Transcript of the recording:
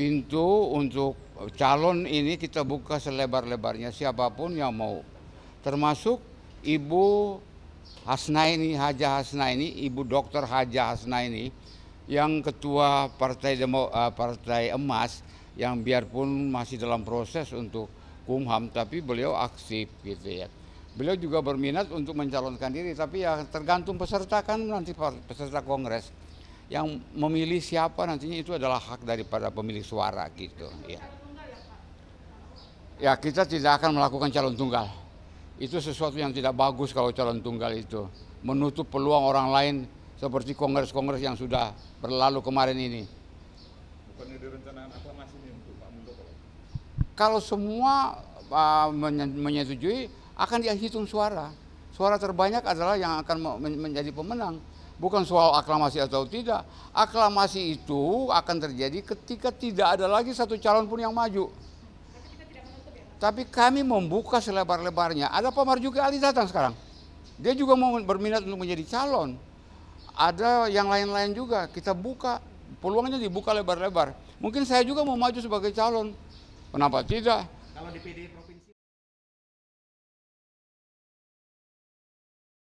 pintu untuk calon ini kita buka selebar-lebarnya siapapun yang mau. Termasuk Ibu Hasnaini, Haja Hasnaini, Ibu Dokter Haja Hasnaini yang ketua Partai Demo, eh, Partai Emas yang biarpun masih dalam proses untuk Kumham tapi beliau aktif gitu ya. Beliau juga berminat untuk mencalonkan diri tapi ya tergantung peserta kan nanti peserta kongres yang memilih siapa nantinya itu adalah hak daripada pemilik suara gitu ya. Ya kita tidak akan melakukan calon tunggal. Itu sesuatu yang tidak bagus kalau calon tunggal itu menutup peluang orang lain seperti kongres-kongres yang sudah berlalu kemarin ini. Bukannya ini untuk Pak Muldoko? Kalau semua uh, menyetujui akan dihitung suara. Suara terbanyak adalah yang akan menjadi pemenang bukan soal aklamasi atau tidak. Aklamasi itu akan terjadi ketika tidak ada lagi satu calon pun yang maju. Tapi kami membuka selebar-lebarnya. Ada Pak Marjuki Ali datang sekarang. Dia juga mau berminat untuk menjadi calon. Ada yang lain-lain juga. Kita buka peluangnya dibuka lebar-lebar. Mungkin saya juga mau maju sebagai calon. Kenapa tidak? Kalau di PD provinsi